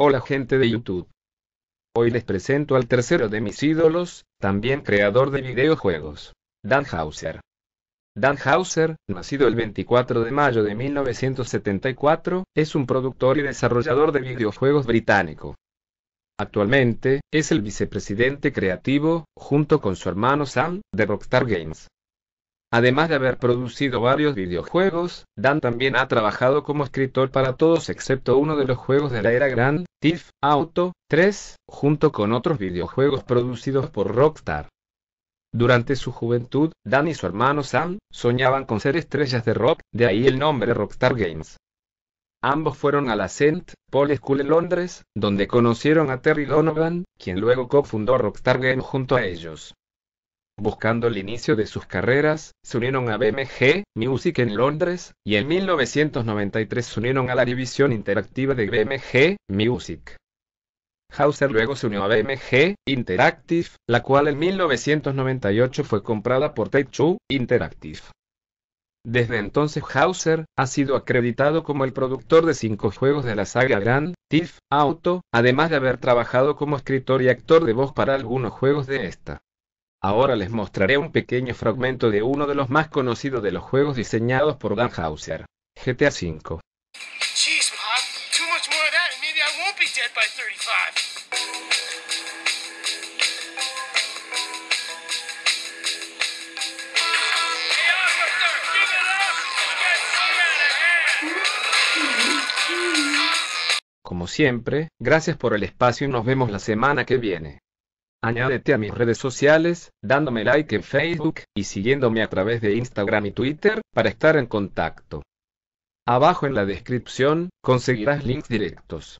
Hola gente de YouTube. Hoy les presento al tercero de mis ídolos, también creador de videojuegos, Dan Hauser. Dan Hauser, nacido el 24 de mayo de 1974, es un productor y desarrollador de videojuegos británico. Actualmente, es el vicepresidente creativo, junto con su hermano Sam, de Rockstar Games. Además de haber producido varios videojuegos, Dan también ha trabajado como escritor para todos excepto uno de los juegos de la era Grand Theft Auto 3, junto con otros videojuegos producidos por Rockstar. Durante su juventud, Dan y su hermano Sam soñaban con ser estrellas de rock, de ahí el nombre Rockstar Games. Ambos fueron a la St. Paul School en Londres, donde conocieron a Terry Donovan, quien luego cofundó Rockstar Games junto a ellos buscando el inicio de sus carreras, se unieron a BMG Music en Londres, y en 1993 se unieron a la división interactiva de BMG Music. Hauser luego se unió a BMG Interactive, la cual en 1998 fue comprada por Tech Interactive. Desde entonces Hauser ha sido acreditado como el productor de cinco juegos de la saga Grand Theft Auto, además de haber trabajado como escritor y actor de voz para algunos juegos de esta. Ahora les mostraré un pequeño fragmento de uno de los más conocidos de los juegos diseñados por Dan Hauser, GTA V. Como siempre, gracias por el espacio y nos vemos la semana que viene. Añádete a mis redes sociales, dándome like en Facebook y siguiéndome a través de Instagram y Twitter para estar en contacto. Abajo en la descripción conseguirás links directos.